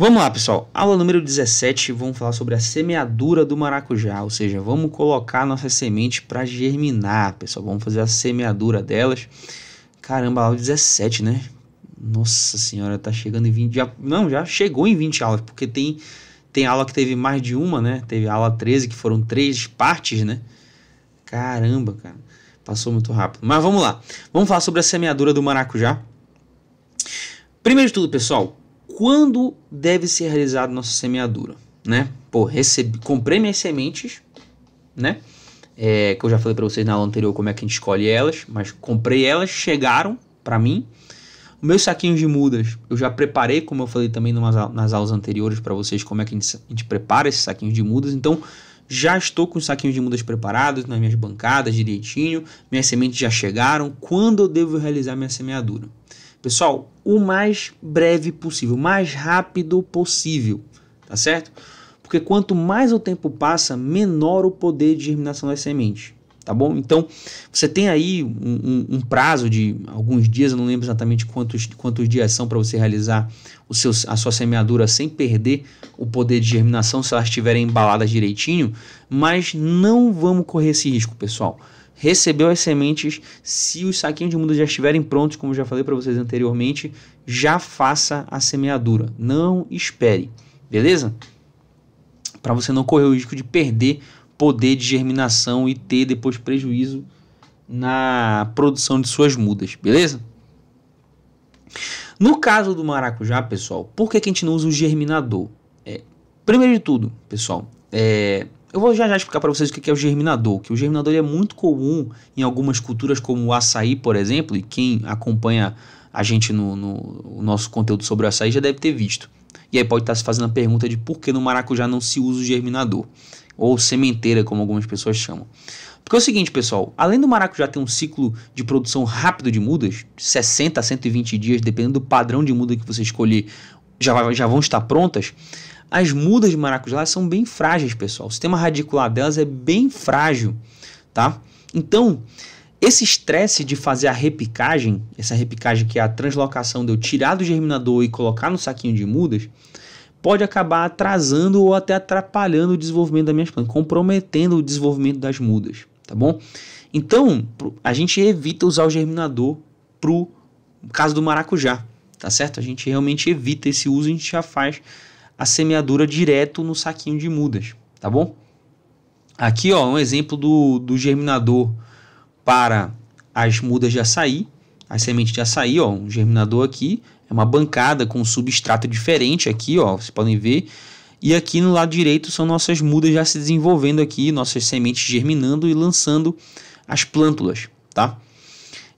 Vamos lá, pessoal. Aula número 17, vamos falar sobre a semeadura do maracujá, ou seja, vamos colocar nossa semente para germinar, pessoal. Vamos fazer a semeadura delas. Caramba, aula 17, né? Nossa senhora, tá chegando em 20, já, não, já chegou em 20 aulas, porque tem tem aula que teve mais de uma, né? Teve a aula 13 que foram três partes, né? Caramba, cara. Passou muito rápido. Mas vamos lá. Vamos falar sobre a semeadura do maracujá. Primeiro de tudo, pessoal, quando deve ser realizada nossa semeadura, né? Pô, recebi, comprei minhas sementes, né? É, que eu já falei para vocês na aula anterior como é que a gente escolhe elas, mas comprei elas, chegaram para mim. Meus saquinhos de mudas, eu já preparei, como eu falei também numas, nas aulas anteriores para vocês, como é que a gente, a gente prepara esses saquinhos de mudas. Então, já estou com os saquinhos de mudas preparados nas minhas bancadas direitinho, minhas sementes já chegaram. Quando eu devo realizar minha semeadura? Pessoal, o mais breve possível, o mais rápido possível, tá certo? Porque quanto mais o tempo passa, menor o poder de germinação das sementes, tá bom? Então, você tem aí um, um, um prazo de alguns dias, eu não lembro exatamente quantos, quantos dias são para você realizar o seu, a sua semeadura sem perder o poder de germinação, se elas estiverem embaladas direitinho, mas não vamos correr esse risco, pessoal recebeu as sementes. Se os saquinhos de muda já estiverem prontos, como já falei para vocês anteriormente, já faça a semeadura. Não espere, beleza? Para você não correr o risco de perder poder de germinação e ter depois prejuízo na produção de suas mudas, beleza? No caso do maracujá, pessoal, por que, que a gente não usa o germinador? É, primeiro de tudo, pessoal, é, eu vou já já explicar para vocês o que é o germinador, que o germinador é muito comum em algumas culturas como o açaí, por exemplo, e quem acompanha a gente no, no nosso conteúdo sobre o açaí já deve ter visto. E aí pode estar se fazendo a pergunta de por que no maracujá não se usa o germinador, ou sementeira, como algumas pessoas chamam. Porque é o seguinte, pessoal, além do maracujá ter um ciclo de produção rápido de mudas, 60 a 120 dias, dependendo do padrão de muda que você escolher, já, já vão estar prontas, as mudas de maracujá são bem frágeis, pessoal. O sistema radicular delas é bem frágil, tá? Então, esse estresse de fazer a repicagem, essa repicagem que é a translocação de eu tirar do germinador e colocar no saquinho de mudas, pode acabar atrasando ou até atrapalhando o desenvolvimento das minhas plantas, comprometendo o desenvolvimento das mudas, tá bom? Então, a gente evita usar o germinador pro caso do maracujá, tá certo? A gente realmente evita esse uso, a gente já faz a semeadura direto no saquinho de mudas, tá bom? Aqui, ó, um exemplo do, do germinador para as mudas de açaí, as sementes de açaí, ó, um germinador aqui, é uma bancada com um substrato diferente aqui, ó, vocês podem ver. E aqui no lado direito são nossas mudas já se desenvolvendo aqui, nossas sementes germinando e lançando as plântulas, tá?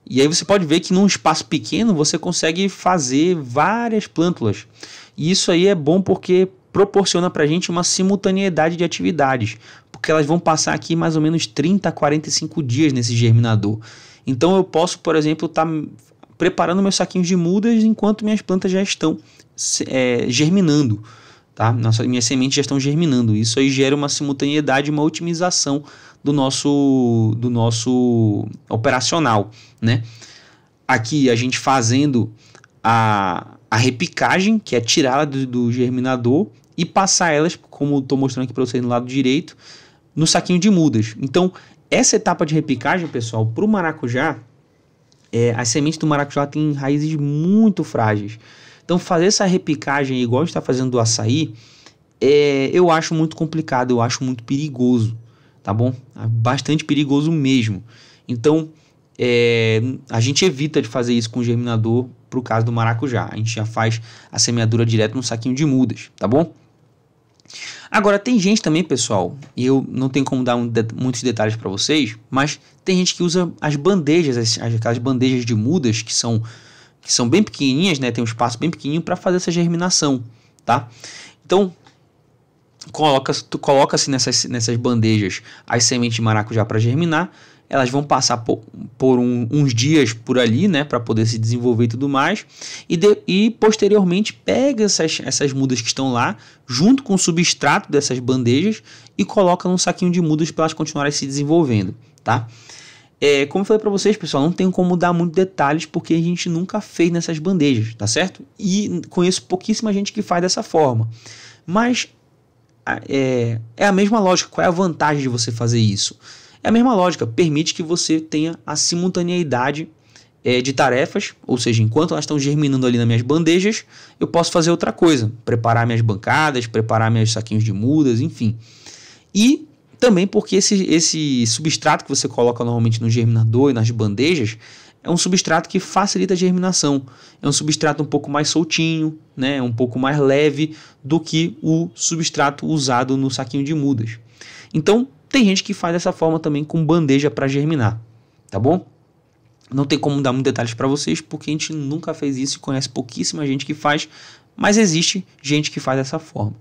E aí você pode ver que num espaço pequeno você consegue fazer várias plântulas. E isso aí é bom porque proporciona para a gente uma simultaneidade de atividades, porque elas vão passar aqui mais ou menos 30 a 45 dias nesse germinador. Então eu posso, por exemplo, estar tá preparando meus saquinhos de mudas enquanto minhas plantas já estão é, germinando. Tá? Nossa, minhas sementes já estão germinando. Isso aí gera uma simultaneidade, uma otimização do nosso, do nosso operacional. Né? Aqui a gente fazendo a, a repicagem, que é tirá-la do, do, germinador e passar elas, como estou mostrando aqui para vocês no lado direito, no saquinho de mudas. Então, essa etapa de repicagem, pessoal, para o maracujá, é, as sementes do maracujá têm raízes muito frágeis. Então, fazer essa repicagem igual está fazendo do açaí, é, eu acho muito complicado, eu acho muito perigoso, tá bom? É bastante perigoso mesmo. Então, é, a gente evita de fazer isso com o germinador para o caso do maracujá. A gente já faz a semeadura direto num saquinho de mudas, tá bom? Agora, tem gente também, pessoal, e eu não tenho como dar um de muitos detalhes para vocês, mas tem gente que usa as bandejas, as, aquelas bandejas de mudas que são, que são bem pequenininhas, né? Tem um espaço bem pequenininho para fazer essa germinação, tá? Então, coloca, tu coloca-se nessas, nessas bandejas as sementes de maracujá para germinar, elas vão passar por, por um, uns dias por ali, né, para poder se desenvolver e tudo mais, e, de, e posteriormente pega essas, essas mudas que estão lá, junto com o substrato dessas bandejas, e coloca num saquinho de mudas para elas continuarem se desenvolvendo, tá? É, como eu falei para vocês, pessoal, não tem como dar muitos detalhes porque a gente nunca fez nessas bandejas, tá certo? E conheço pouquíssima gente que faz dessa forma. Mas é, é a mesma lógica. Qual é a vantagem de você fazer isso? É a mesma lógica, permite que você tenha a simultaneidade é, de tarefas, ou seja, enquanto elas estão germinando ali nas minhas bandejas, eu posso fazer outra coisa, preparar minhas bancadas, preparar meus saquinhos de mudas, enfim. E também porque esse, esse substrato que você coloca normalmente no germinador e nas bandejas é um substrato que facilita a germinação. É um substrato um pouco mais soltinho, né, é um pouco mais leve do que o substrato usado no saquinho de mudas. Então, tem gente que faz dessa forma também com bandeja para germinar, tá bom? Não tem como dar muitos detalhes para vocês, porque a gente nunca fez isso e conhece pouquíssima gente que faz, mas existe gente que faz dessa forma.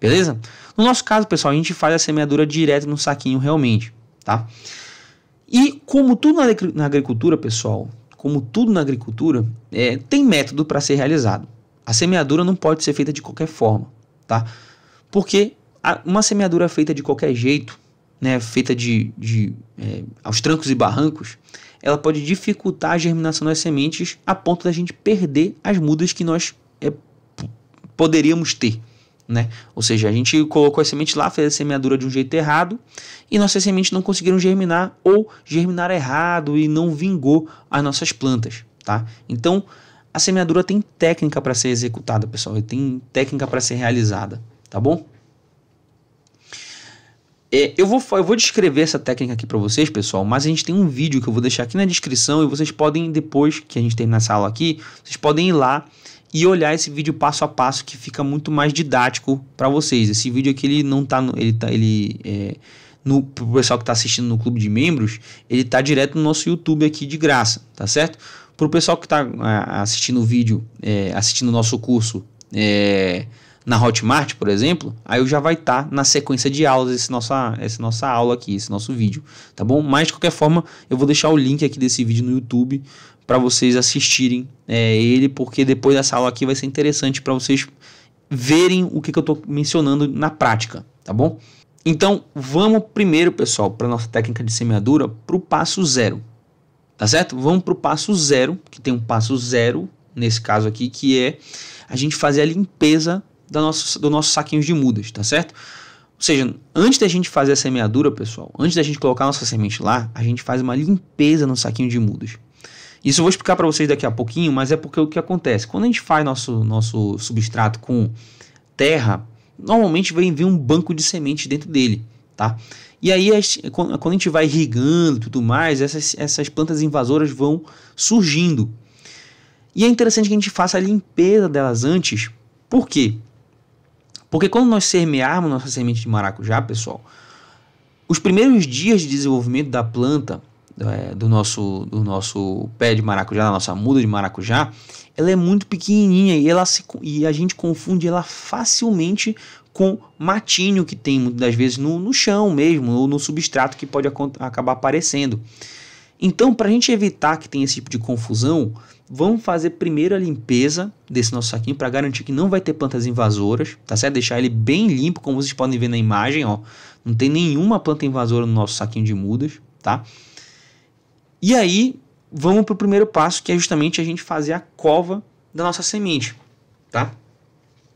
Beleza? No nosso caso, pessoal, a gente faz a semeadura direto no saquinho realmente, tá? E como tudo na agricultura, pessoal, como tudo na agricultura, é, tem método para ser realizado. A semeadura não pode ser feita de qualquer forma, tá? Porque uma semeadura feita de qualquer jeito, né, feita de, de é, aos trancos e barrancos, ela pode dificultar a germinação das sementes a ponto da gente perder as mudas que nós é, poderíamos ter. Né? Ou seja, a gente colocou as sementes lá, fez a semeadura de um jeito errado e nossas sementes não conseguiram germinar ou germinar errado e não vingou as nossas plantas. Tá? Então, a semeadura tem técnica para ser executada, pessoal, e tem técnica para ser realizada, tá bom? É, eu, vou, eu vou descrever essa técnica aqui para vocês, pessoal, mas a gente tem um vídeo que eu vou deixar aqui na descrição e vocês podem, depois que a gente terminar essa aula aqui, vocês podem ir lá e olhar esse vídeo passo a passo que fica muito mais didático para vocês. Esse vídeo aqui ele não tá, no, ele tá, ele é, no pro pessoal que está assistindo no clube de membros, ele tá direto no nosso YouTube aqui de graça, tá certo? Para o pessoal que está é, assistindo o vídeo, é, assistindo o nosso curso, é, na Hotmart, por exemplo, aí já vai estar tá na sequência de aulas esse nossa, essa nossa aula aqui, esse nosso vídeo, tá bom? Mas de qualquer forma, eu vou deixar o link aqui desse vídeo no YouTube para vocês assistirem é, ele, porque depois dessa aula aqui vai ser interessante para vocês verem o que, que eu estou mencionando na prática, tá bom? Então, vamos primeiro, pessoal, para nossa técnica de semeadura, para o passo zero, tá certo? Vamos para o passo zero, que tem um passo zero, nesse caso aqui, que é a gente fazer a limpeza da do nosso saquinho de mudas, tá certo? Ou seja, antes da gente fazer a semeadura, pessoal, antes da gente colocar nossa semente lá, a gente faz uma limpeza no saquinho de mudas. Isso eu vou explicar para vocês daqui a pouquinho, mas é porque o que acontece? Quando a gente faz nosso, nosso substrato com terra, normalmente vem vir um banco de semente dentro dele, tá? E aí, quando a gente vai irrigando e tudo mais, essas, essas plantas invasoras vão surgindo. E é interessante que a gente faça a limpeza delas antes. Por quê? Porque quando nós semearmos nossa semente de maracujá, pessoal, os primeiros dias de desenvolvimento da planta, é, do, nosso, do nosso pé de maracujá, da nossa muda de maracujá, ela é muito pequenininha e, ela se, e a gente confunde ela facilmente com matinho que tem muitas das vezes no, no chão mesmo, ou no substrato que pode acabar aparecendo. Então, para a gente evitar que tenha esse tipo de confusão, Vamos fazer primeiro a limpeza desse nosso saquinho para garantir que não vai ter plantas invasoras, tá certo? Deixar ele bem limpo, como vocês podem ver na imagem, ó. Não tem nenhuma planta invasora no nosso saquinho de mudas, tá? E aí, vamos para o primeiro passo, que é justamente a gente fazer a cova da nossa semente, tá?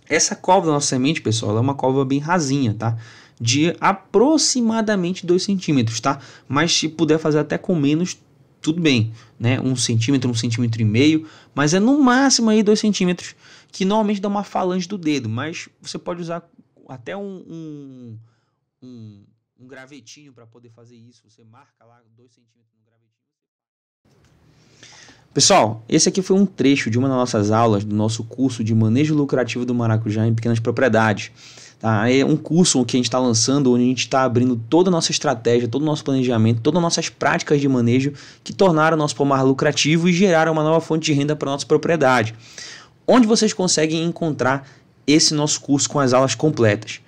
Essa cova da nossa semente, pessoal, é uma cova bem rasinha, tá? De aproximadamente 2 centímetros, tá? Mas se puder fazer até com menos, tudo bem, né? Um centímetro, um centímetro e meio, mas é no máximo aí dois centímetros, que normalmente dá uma falange do dedo, mas você pode usar até um, um, um, um gravetinho para poder fazer isso. Você marca lá dois centímetros no gravetinho. Pessoal, esse aqui foi um trecho de uma das nossas aulas do nosso curso de manejo lucrativo do maracujá em pequenas propriedades. Tá? É um curso que a gente está lançando, onde a gente está abrindo toda a nossa estratégia, todo o nosso planejamento, todas as nossas práticas de manejo que tornaram o nosso pomar lucrativo e geraram uma nova fonte de renda para a nossa propriedade. Onde vocês conseguem encontrar esse nosso curso com as aulas completas?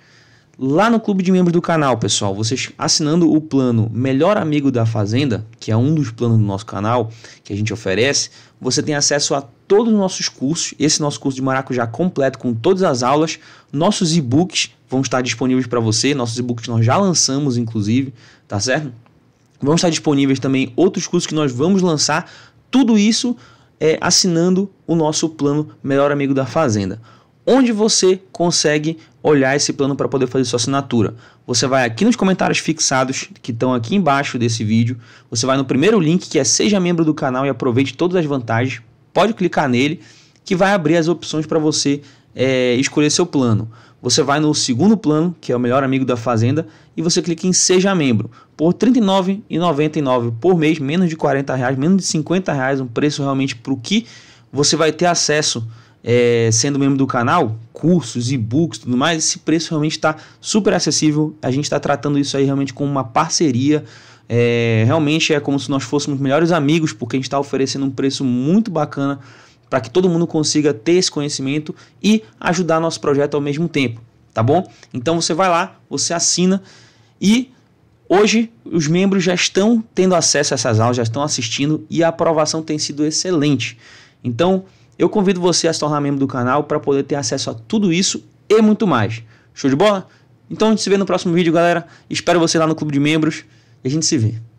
lá no clube de membros do canal, pessoal, vocês assinando o plano Melhor Amigo da Fazenda, que é um dos planos do nosso canal que a gente oferece, você tem acesso a todos os nossos cursos, esse nosso curso de maracujá completo com todas as aulas, nossos e-books vão estar disponíveis para você, nossos e-books nós já lançamos inclusive, tá certo? Vão estar disponíveis também outros cursos que nós vamos lançar, tudo isso é, assinando o nosso plano Melhor Amigo da Fazenda onde você consegue olhar esse plano para poder fazer sua assinatura. Você vai aqui nos comentários fixados que estão aqui embaixo desse vídeo, você vai no primeiro link que é seja membro do canal e aproveite todas as vantagens. Pode clicar nele que vai abrir as opções para você é, escolher seu plano. Você vai no segundo plano, que é o melhor amigo da fazenda, e você clica em seja membro. Por R$ 39,99 por mês, menos de R$ reais, menos de R$ reais, um preço realmente para o que você vai ter acesso é, sendo membro do canal, cursos, e-books, tudo mais, esse preço realmente está super acessível. A gente está tratando isso aí realmente como uma parceria. É, realmente é como se nós fôssemos melhores amigos, porque a gente está oferecendo um preço muito bacana para que todo mundo consiga ter esse conhecimento e ajudar nosso projeto ao mesmo tempo, tá bom? Então você vai lá, você assina e Hoje, os membros já estão tendo acesso a essas aulas, já estão assistindo e a aprovação tem sido excelente. Então, eu convido você a se tornar membro do canal para poder ter acesso a tudo isso e muito mais. Show de bola? Então a gente se vê no próximo vídeo, galera. Espero você lá no clube de membros e a gente se vê.